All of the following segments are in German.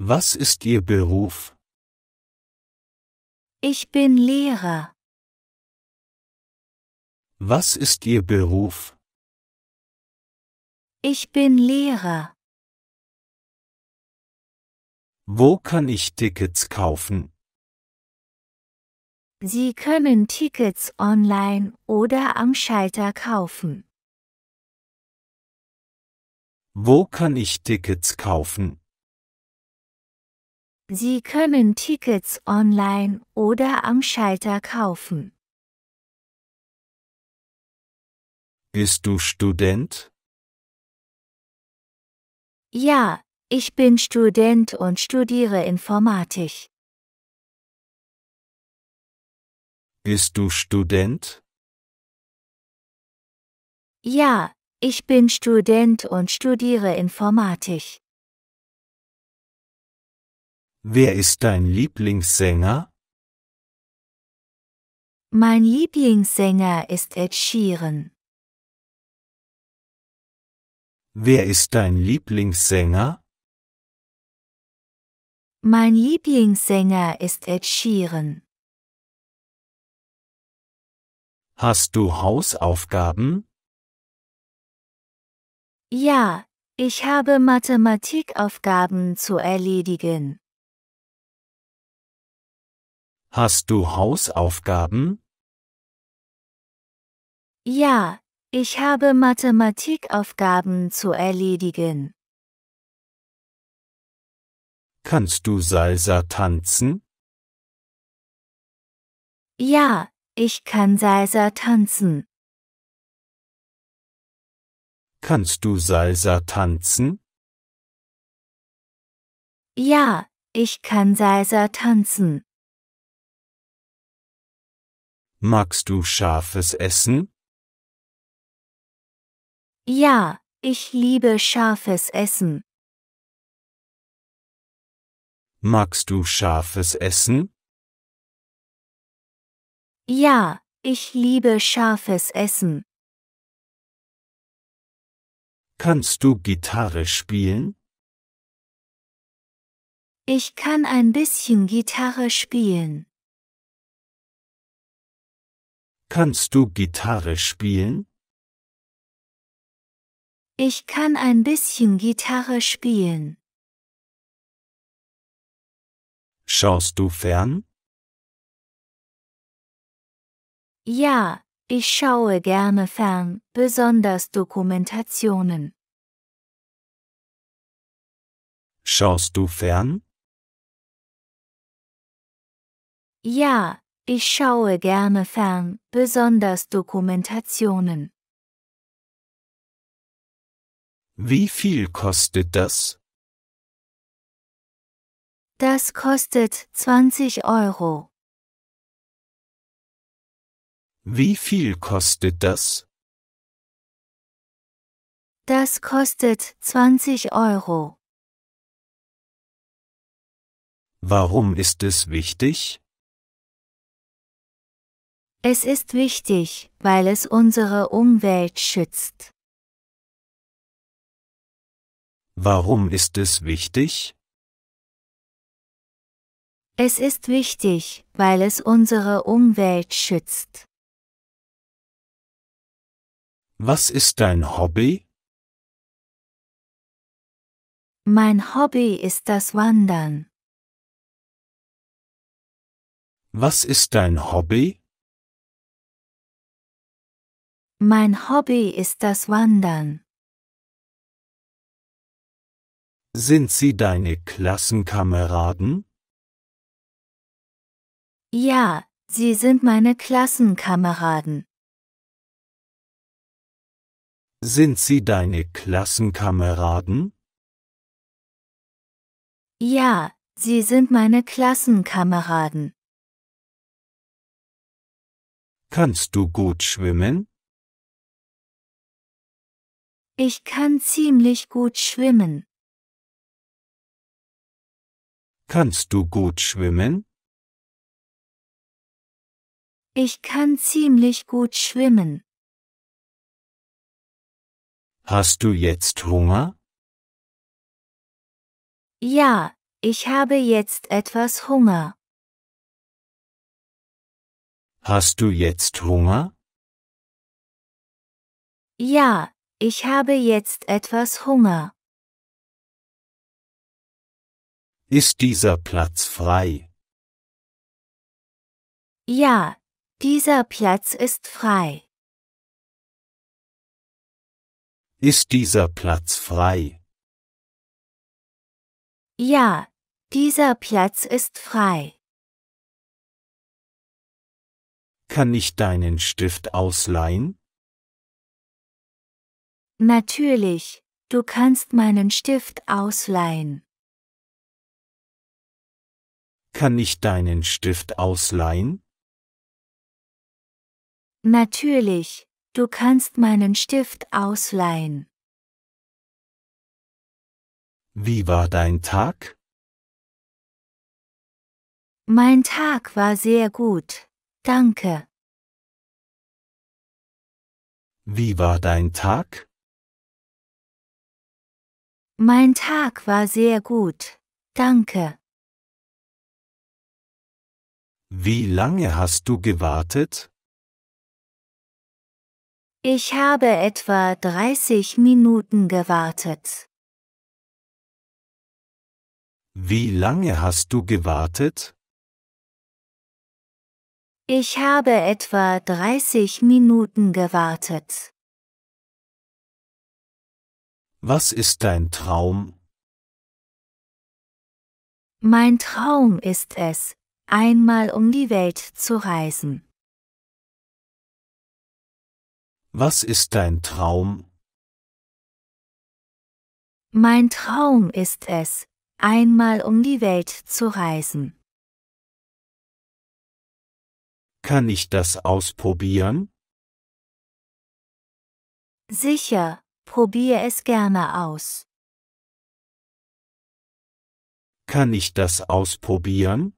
Was ist Ihr Beruf? Ich bin Lehrer. Was ist Ihr Beruf? Ich bin Lehrer. Wo kann ich Tickets kaufen? Sie können Tickets online oder am Schalter kaufen. Wo kann ich Tickets kaufen? Sie können Tickets online oder am Schalter kaufen. Bist du Student? Ja, ich bin Student und studiere Informatik. Bist du Student? Ja, ich bin Student und studiere Informatik. Wer ist dein Lieblingssänger? Mein Lieblingssänger ist Ed Sheeran. Wer ist dein Lieblingssänger? Mein Lieblingssänger ist Ed Sheeran. Hast du Hausaufgaben? Ja, ich habe Mathematikaufgaben zu erledigen. Hast du Hausaufgaben? Ja, ich habe Mathematikaufgaben zu erledigen. Kannst du Salsa tanzen? Ja, ich kann Salsa tanzen. Kannst du Salsa tanzen? Ja, ich kann Salsa tanzen. Magst du scharfes Essen? Ja, ich liebe scharfes Essen. Magst du scharfes Essen? Ja, ich liebe scharfes Essen. Kannst du Gitarre spielen? Ich kann ein bisschen Gitarre spielen. Kannst du Gitarre spielen? Ich kann ein bisschen Gitarre spielen. Schaust du fern? Ja, ich schaue gerne fern, besonders Dokumentationen. Schaust du fern? Ja, ich schaue gerne fern, besonders Dokumentationen. Wie viel kostet das? Das kostet 20 Euro. Wie viel kostet das? Das kostet 20 Euro. Warum ist es wichtig? Es ist wichtig, weil es unsere Umwelt schützt. Warum ist es wichtig? Es ist wichtig, weil es unsere Umwelt schützt. Was ist dein Hobby? Mein Hobby ist das Wandern. Was ist dein Hobby? Mein Hobby ist das Wandern. Sind sie deine Klassenkameraden? Ja, sie sind meine Klassenkameraden. Sind sie deine Klassenkameraden? Ja, sie sind meine Klassenkameraden. Kannst du gut schwimmen? Ich kann ziemlich gut schwimmen. Kannst du gut schwimmen? Ich kann ziemlich gut schwimmen. Hast du jetzt Hunger? Ja, ich habe jetzt etwas Hunger. Hast du jetzt Hunger? Ja, ich habe jetzt etwas Hunger. Ist dieser Platz frei? Ja, dieser Platz ist frei. Ist dieser Platz frei? Ja, dieser Platz ist frei. Kann ich deinen Stift ausleihen? Natürlich, du kannst meinen Stift ausleihen. Kann ich deinen Stift ausleihen? Natürlich, du kannst meinen Stift ausleihen. Wie war dein Tag? Mein Tag war sehr gut, danke. Wie war dein Tag? Mein Tag war sehr gut, danke. Wie lange hast du gewartet? Ich habe etwa 30 Minuten gewartet. Wie lange hast du gewartet? Ich habe etwa 30 Minuten gewartet. Was ist dein Traum? Mein Traum ist es, einmal um die Welt zu reisen. Was ist dein Traum? Mein Traum ist es, einmal um die Welt zu reisen. Kann ich das ausprobieren? Sicher, Probier es gerne aus. Kann ich das ausprobieren?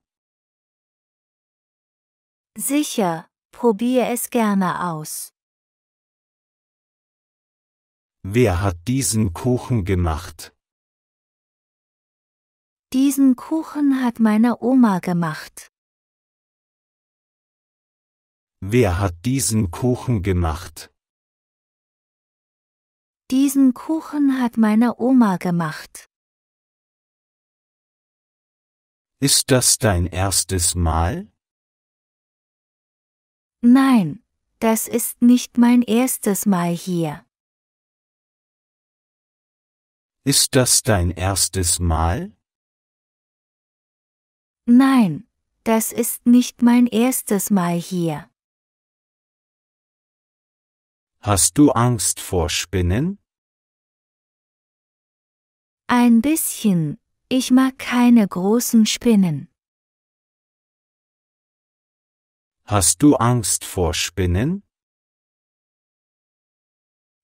Sicher, probier es gerne aus. Wer hat diesen Kuchen gemacht? Diesen Kuchen hat meine Oma gemacht. Wer hat diesen Kuchen gemacht? Diesen Kuchen hat meine Oma gemacht. Ist das dein erstes Mal? Nein, das ist nicht mein erstes Mal hier. Ist das dein erstes Mal? Nein, das ist nicht mein erstes Mal hier. Hast du Angst vor Spinnen? Ein bisschen, ich mag keine großen Spinnen. Hast du Angst vor Spinnen?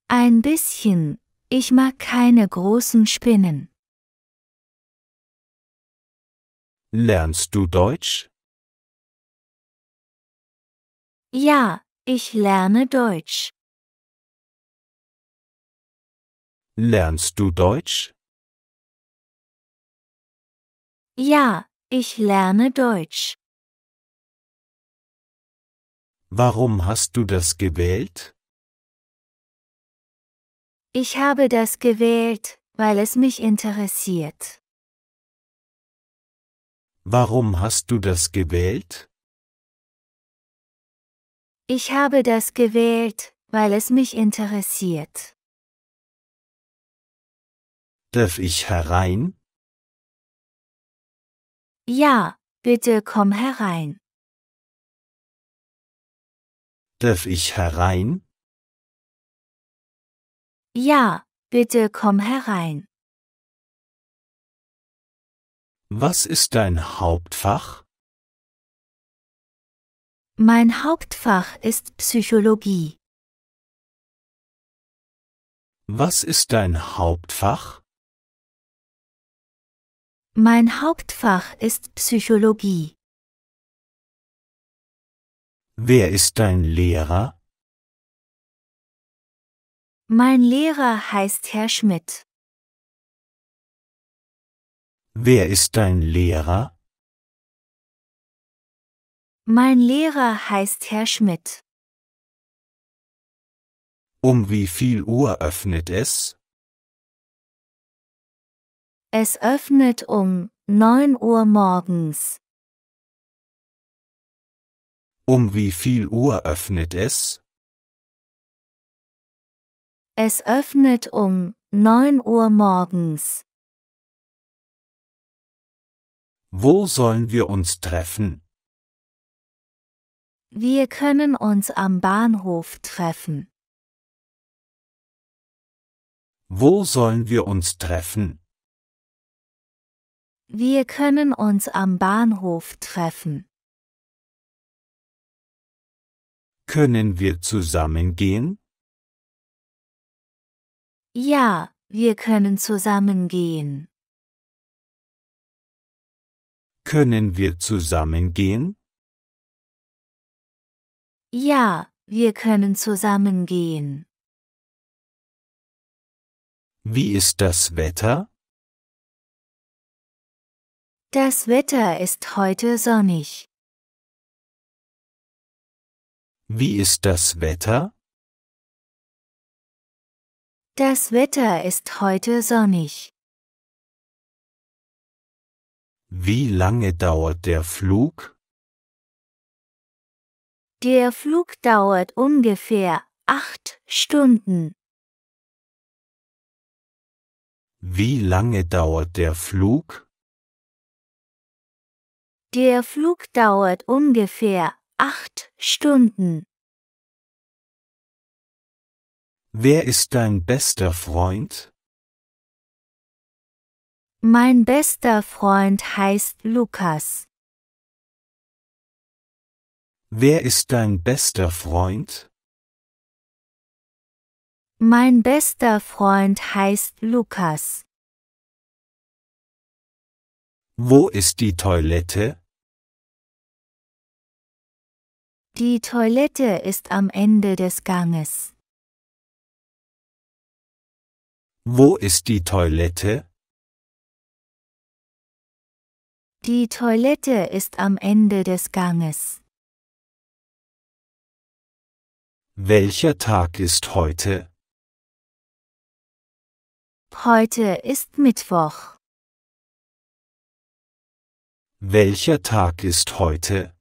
Ein bisschen, ich mag keine großen Spinnen. Lernst du Deutsch? Ja, ich lerne Deutsch. Lernst du Deutsch? Ja, ich lerne Deutsch. Warum hast du das gewählt? Ich habe das gewählt, weil es mich interessiert. Warum hast du das gewählt? Ich habe das gewählt, weil es mich interessiert. Darf ich herein? Ja, bitte komm herein. Darf ich herein? Ja, bitte komm herein. Was ist dein Hauptfach? Mein Hauptfach ist Psychologie. Was ist dein Hauptfach? Mein Hauptfach ist Psychologie. Wer ist dein Lehrer? Mein Lehrer heißt Herr Schmidt. Wer ist dein Lehrer? Mein Lehrer heißt Herr Schmidt. Um wie viel Uhr öffnet es? Es öffnet um 9 Uhr morgens. Um wie viel Uhr öffnet es? Es öffnet um 9 Uhr morgens. Wo sollen wir uns treffen? Wir können uns am Bahnhof treffen. Wo sollen wir uns treffen? Wir können uns am Bahnhof treffen. Können wir zusammengehen? Ja, wir können zusammengehen. Können wir zusammengehen? Ja, wir können zusammengehen. Wie ist das Wetter? Das Wetter ist heute sonnig. Wie ist das Wetter? Das Wetter ist heute sonnig. Wie lange dauert der Flug? Der Flug dauert ungefähr acht Stunden. Wie lange dauert der Flug? Der Flug dauert ungefähr acht Stunden. Wer ist dein bester Freund? Mein bester Freund heißt Lukas. Wer ist dein bester Freund? Mein bester Freund heißt Lukas. Wo ist die Toilette? Die Toilette ist am Ende des Ganges. Wo ist die Toilette? Die Toilette ist am Ende des Ganges. Welcher Tag ist heute? Heute ist Mittwoch. Welcher Tag ist heute?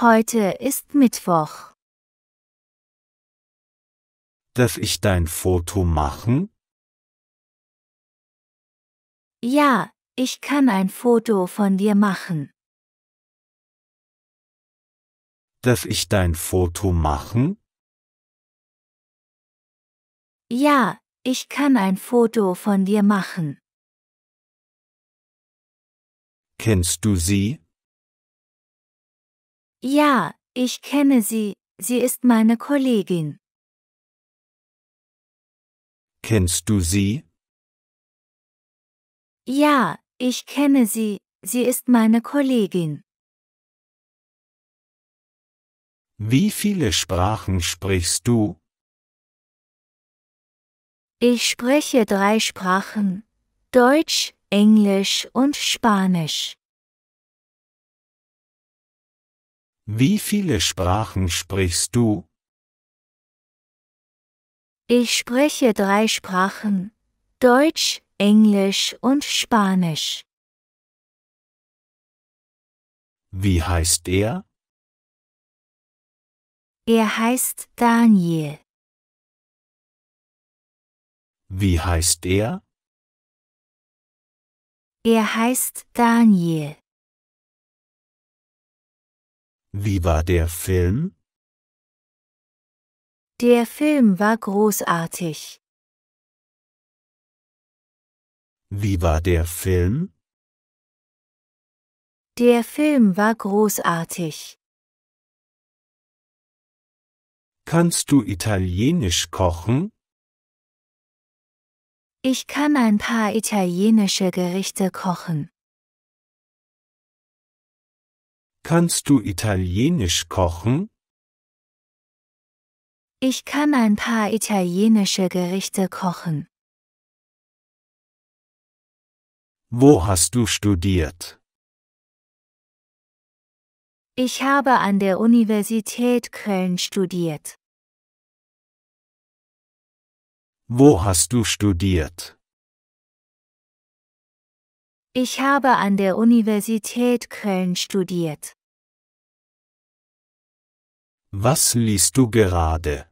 Heute ist Mittwoch. Darf ich dein Foto machen? Ja, ich kann ein Foto von dir machen. Darf ich dein Foto machen? Ja, ich kann ein Foto von dir machen. Kennst du sie? Ja, ich kenne sie, sie ist meine Kollegin. Kennst du sie? Ja, ich kenne sie, sie ist meine Kollegin. Wie viele Sprachen sprichst du? Ich spreche drei Sprachen. Deutsch, Englisch und Spanisch. Wie viele Sprachen sprichst du? Ich spreche drei Sprachen. Deutsch, Englisch und Spanisch. Wie heißt er? Er heißt Daniel. Wie heißt er? Er heißt Daniel. Wie war der Film? Der Film war großartig. Wie war der Film? Der Film war großartig. Kannst du italienisch kochen? Ich kann ein paar italienische Gerichte kochen. Kannst du italienisch kochen? Ich kann ein paar italienische Gerichte kochen. Wo hast du studiert? Ich habe an der Universität Köln studiert. Wo hast du studiert? Ich habe an der Universität Köln studiert. Was liest du gerade?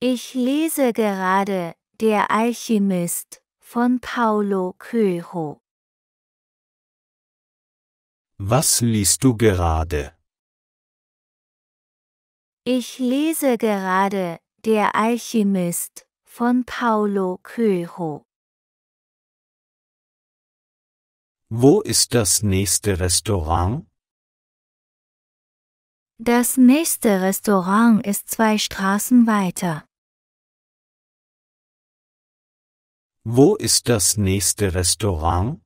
Ich lese gerade Der Alchemist von Paulo Coelho. Was liest du gerade? Ich lese gerade Der Alchemist von Paulo Coelho. Wo ist das nächste Restaurant? Das nächste Restaurant ist zwei Straßen weiter. Wo ist das nächste Restaurant?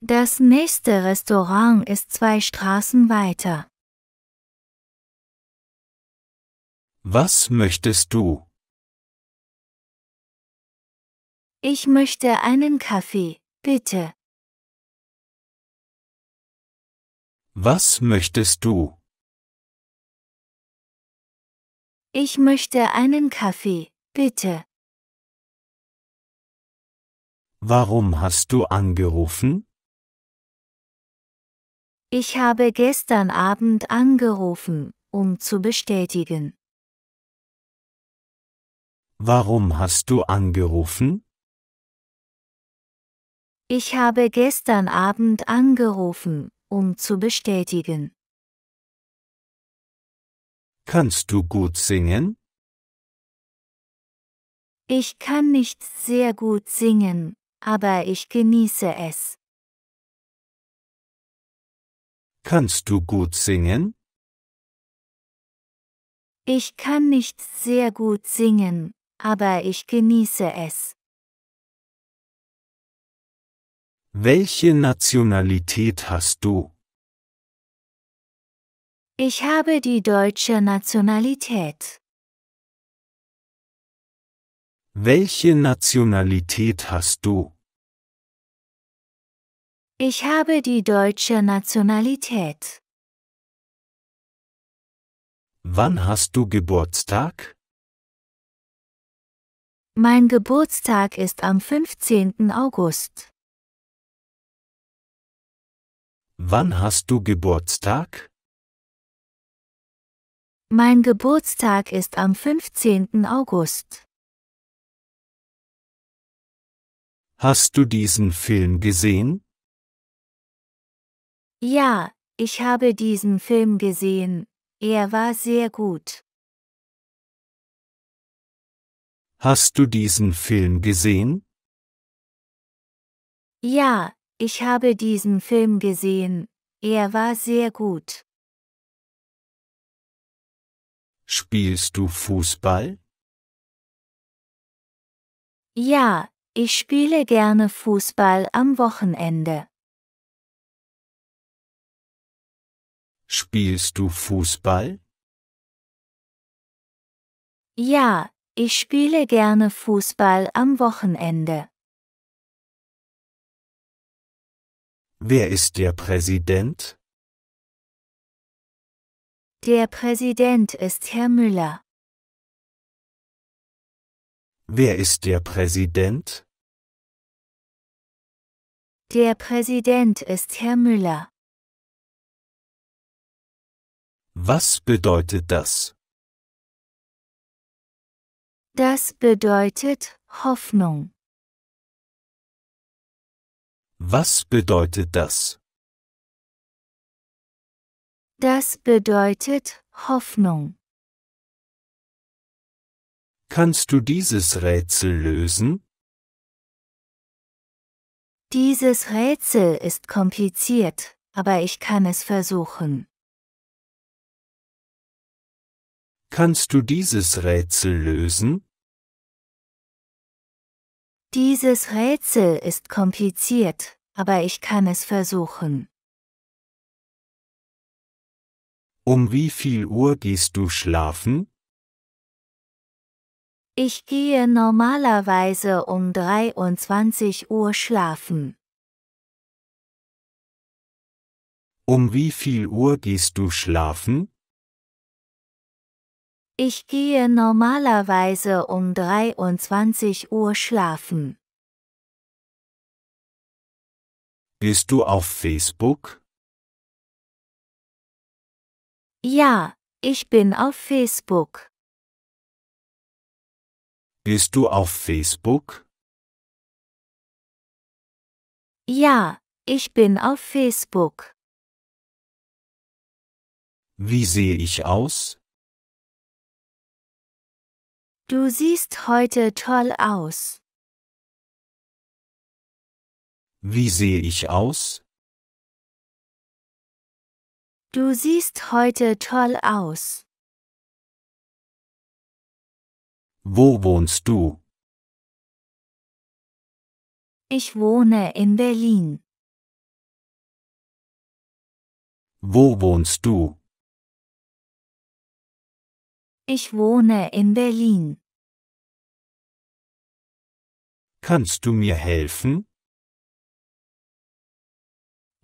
Das nächste Restaurant ist zwei Straßen weiter. Was möchtest du? Ich möchte einen Kaffee. Bitte. Was möchtest du? Ich möchte einen Kaffee, bitte. Warum hast du angerufen? Ich habe gestern Abend angerufen, um zu bestätigen. Warum hast du angerufen? Ich habe gestern Abend angerufen, um zu bestätigen. Kannst du gut singen? Ich kann nicht sehr gut singen, aber ich genieße es. Kannst du gut singen? Ich kann nicht sehr gut singen, aber ich genieße es. Welche Nationalität hast du? Ich habe die deutsche Nationalität. Welche Nationalität hast du? Ich habe die deutsche Nationalität. Wann hast du Geburtstag? Mein Geburtstag ist am 15. August. Wann hast du Geburtstag? Mein Geburtstag ist am 15. August. Hast du diesen Film gesehen? Ja, ich habe diesen Film gesehen. Er war sehr gut. Hast du diesen Film gesehen? Ja, ich habe diesen Film gesehen, er war sehr gut. Spielst du Fußball? Ja, ich spiele gerne Fußball am Wochenende. Spielst du Fußball? Ja, ich spiele gerne Fußball am Wochenende. Wer ist der Präsident? Der Präsident ist Herr Müller. Wer ist der Präsident? Der Präsident ist Herr Müller. Was bedeutet das? Das bedeutet Hoffnung. Was bedeutet das? Das bedeutet Hoffnung. Kannst du dieses Rätsel lösen? Dieses Rätsel ist kompliziert, aber ich kann es versuchen. Kannst du dieses Rätsel lösen? Dieses Rätsel ist kompliziert, aber ich kann es versuchen. Um wie viel Uhr gehst du schlafen? Ich gehe normalerweise um 23 Uhr schlafen. Um wie viel Uhr gehst du schlafen? Ich gehe normalerweise um 23 Uhr schlafen. Bist du auf Facebook? Ja, ich bin auf Facebook. Bist du auf Facebook? Ja, ich bin auf Facebook. Wie sehe ich aus? Du siehst heute toll aus. Wie sehe ich aus? Du siehst heute toll aus. Wo wohnst du? Ich wohne in Berlin. Wo wohnst du? Ich wohne in Berlin. Kannst du mir helfen?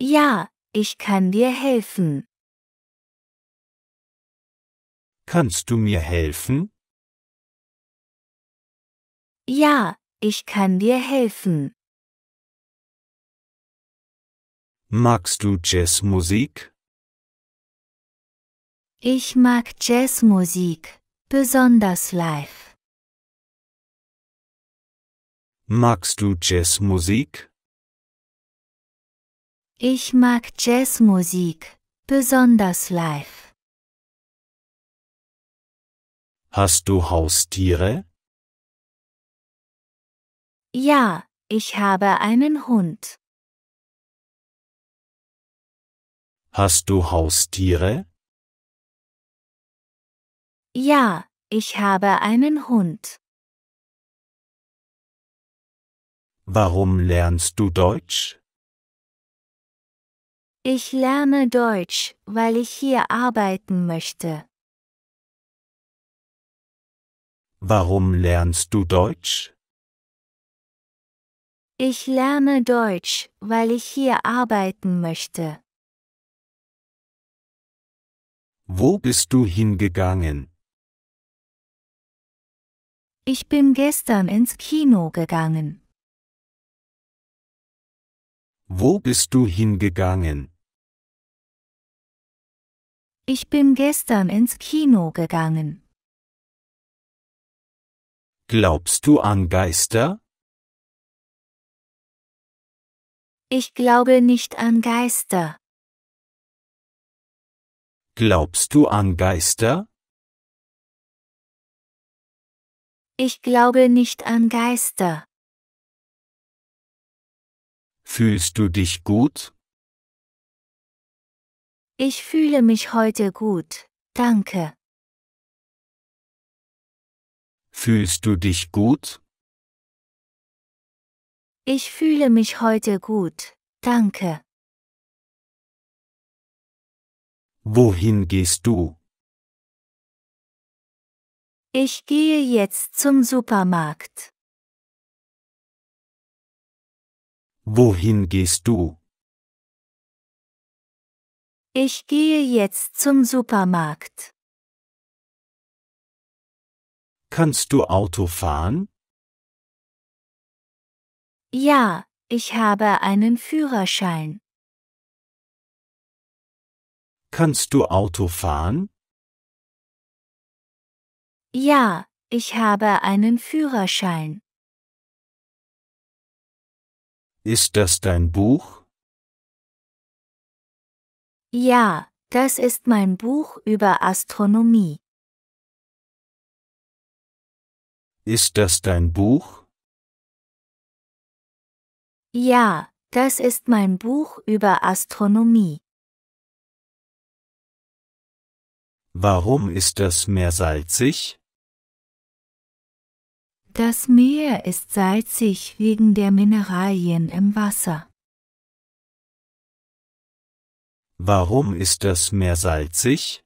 Ja, ich kann dir helfen. Kannst du mir helfen? Ja, ich kann dir helfen. Magst du Jazzmusik? Ich mag Jazzmusik, besonders live. Magst du Jazzmusik? Ich mag Jazzmusik, besonders live. Hast du Haustiere? Ja, ich habe einen Hund. Hast du Haustiere? Ja, ich habe einen Hund. Warum lernst du Deutsch? Ich lerne Deutsch, weil ich hier arbeiten möchte. Warum lernst du Deutsch? Ich lerne Deutsch, weil ich hier arbeiten möchte. Wo bist du hingegangen? Ich bin gestern ins Kino gegangen. Wo bist du hingegangen? Ich bin gestern ins Kino gegangen. Glaubst du an Geister? Ich glaube nicht an Geister. Glaubst du an Geister? Ich glaube nicht an Geister. Fühlst du dich gut? Ich fühle mich heute gut, danke. Fühlst du dich gut? Ich fühle mich heute gut, danke. Wohin gehst du? Ich gehe jetzt zum Supermarkt. Wohin gehst du? Ich gehe jetzt zum Supermarkt. Kannst du Auto fahren? Ja, ich habe einen Führerschein. Kannst du Auto fahren? Ja, ich habe einen Führerschein. Ist das dein Buch? Ja, das ist mein Buch über Astronomie. Ist das dein Buch? Ja, das ist mein Buch über Astronomie. Warum ist das Meer salzig? Das Meer ist salzig wegen der Mineralien im Wasser. Warum ist das Meer salzig?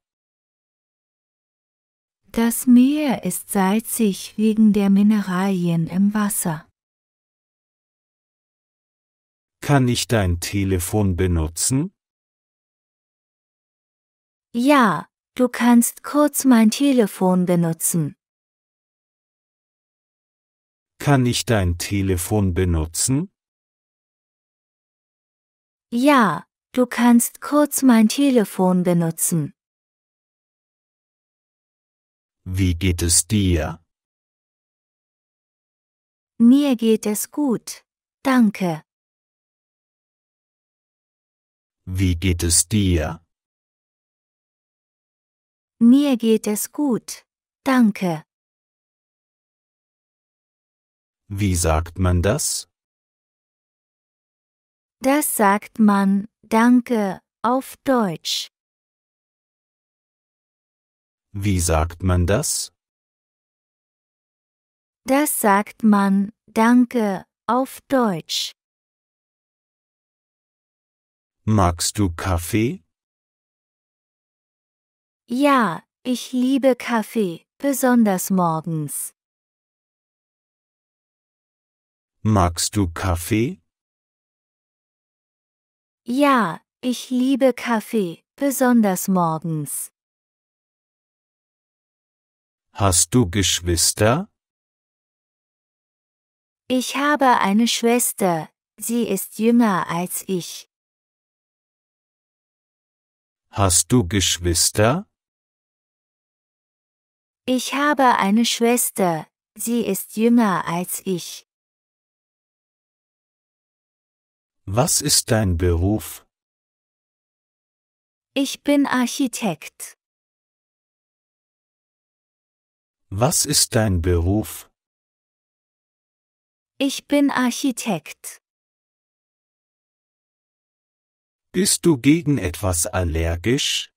Das Meer ist salzig wegen der Mineralien im Wasser. Kann ich dein Telefon benutzen? Ja, du kannst kurz mein Telefon benutzen. Kann ich dein Telefon benutzen? Ja, du kannst kurz mein Telefon benutzen. Wie geht es dir? Mir geht es gut, danke. Wie geht es dir? Mir geht es gut, danke. Wie sagt man das? Das sagt man Danke auf Deutsch. Wie sagt man das? Das sagt man Danke auf Deutsch. Magst du Kaffee? Ja, ich liebe Kaffee, besonders morgens. Magst du Kaffee? Ja, ich liebe Kaffee, besonders morgens. Hast du Geschwister? Ich habe eine Schwester, sie ist jünger als ich. Hast du Geschwister? Ich habe eine Schwester, sie ist jünger als ich. Was ist dein Beruf? Ich bin Architekt. Was ist dein Beruf? Ich bin Architekt. Bist du gegen etwas allergisch?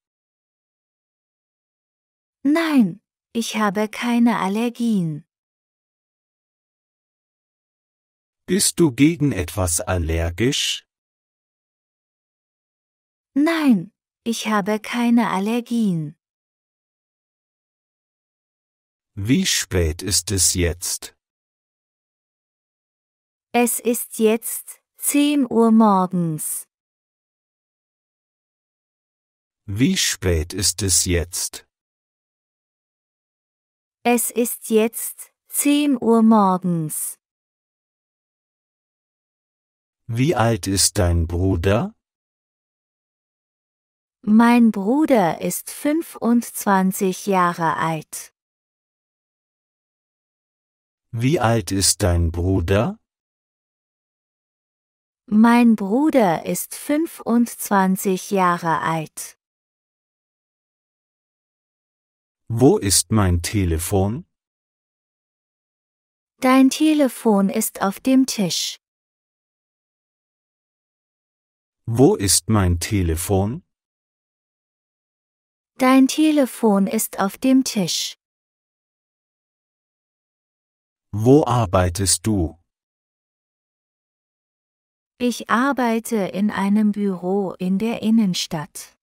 Nein, ich habe keine Allergien. Bist du gegen etwas allergisch? Nein, ich habe keine Allergien. Wie spät ist es jetzt? Es ist jetzt 10 Uhr morgens. Wie spät ist es jetzt? Es ist jetzt 10 Uhr morgens. Wie alt ist dein Bruder? Mein Bruder ist 25 Jahre alt. Wie alt ist dein Bruder? Mein Bruder ist 25 Jahre alt. Wo ist mein Telefon? Dein Telefon ist auf dem Tisch. Wo ist mein Telefon? Dein Telefon ist auf dem Tisch. Wo arbeitest du? Ich arbeite in einem Büro in der Innenstadt.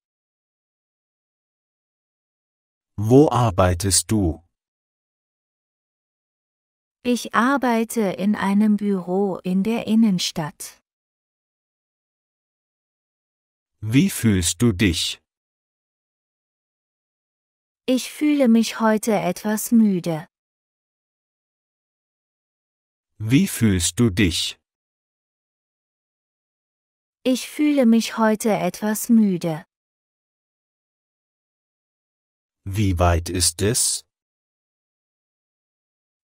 Wo arbeitest du? Ich arbeite in einem Büro in der Innenstadt. Wie fühlst du dich? Ich fühle mich heute etwas müde. Wie fühlst du dich? Ich fühle mich heute etwas müde. Wie weit ist es?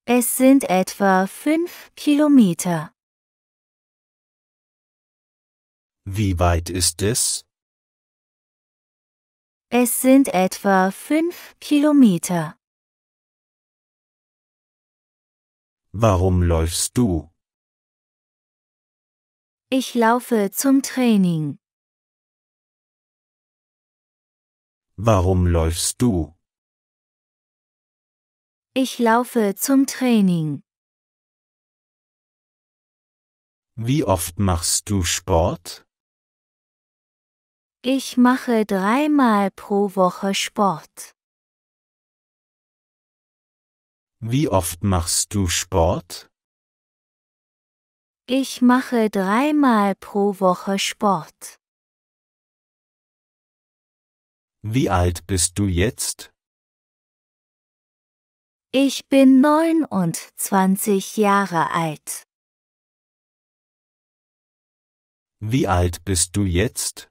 Es sind etwa fünf Kilometer. Wie weit ist es? Es sind etwa fünf Kilometer. Warum läufst du? Ich laufe zum Training. Warum läufst du? Ich laufe zum Training. Wie oft machst du Sport? Ich mache dreimal pro Woche Sport. Wie oft machst du Sport? Ich mache dreimal pro Woche Sport. Wie alt bist du jetzt? Ich bin 29 Jahre alt. Wie alt bist du jetzt?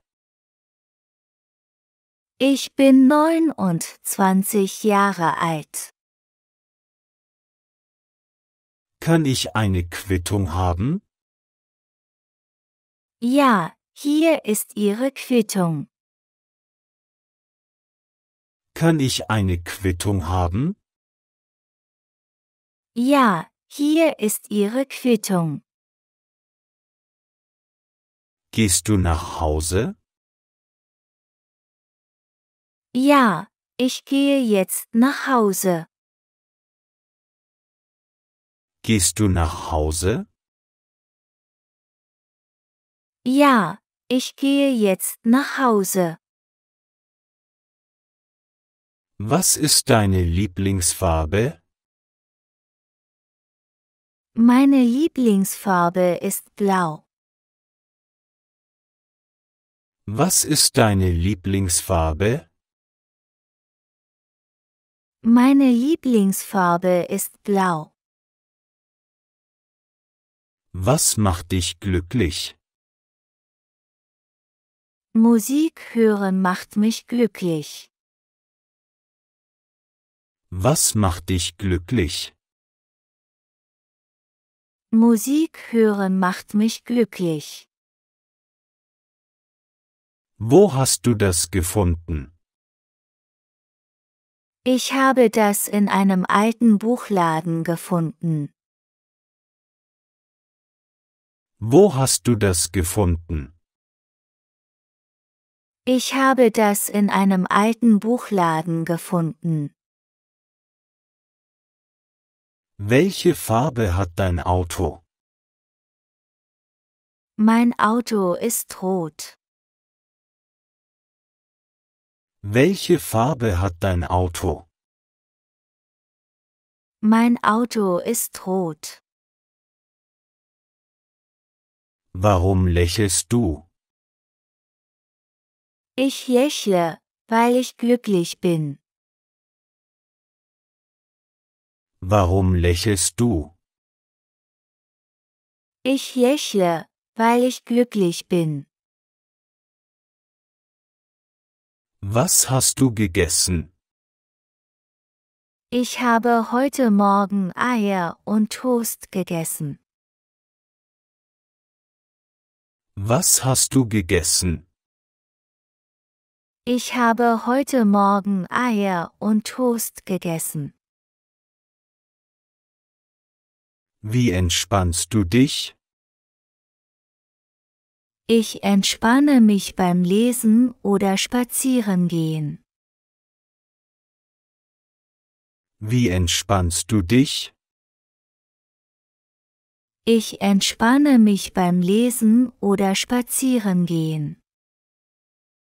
Ich bin 29 Jahre alt. Kann ich eine Quittung haben? Ja, hier ist Ihre Quittung. Kann ich eine Quittung haben? Ja, hier ist Ihre Quittung. Gehst du nach Hause? Ja, ich gehe jetzt nach Hause. Gehst du nach Hause? Ja, ich gehe jetzt nach Hause. Was ist deine Lieblingsfarbe? Meine Lieblingsfarbe ist blau. Was ist deine Lieblingsfarbe? Meine Lieblingsfarbe ist blau. Was macht dich glücklich? Musik hören macht mich glücklich. Was macht dich glücklich? Musik hören macht mich glücklich. Wo hast du das gefunden? Ich habe das in einem alten Buchladen gefunden. Wo hast du das gefunden? Ich habe das in einem alten Buchladen gefunden. Welche Farbe hat dein Auto? Mein Auto ist rot. Welche Farbe hat dein Auto? Mein Auto ist rot. Warum lächelst du? Ich lächle, weil ich glücklich bin. Warum lächelst du? Ich lächle, weil ich glücklich bin. Was hast du gegessen? Ich habe heute Morgen Eier und Toast gegessen. Was hast du gegessen? Ich habe heute Morgen Eier und Toast gegessen. Wie entspannst du dich? Ich entspanne mich beim Lesen oder Spazierengehen. Wie entspannst du dich? Ich entspanne mich beim Lesen oder Spazierengehen.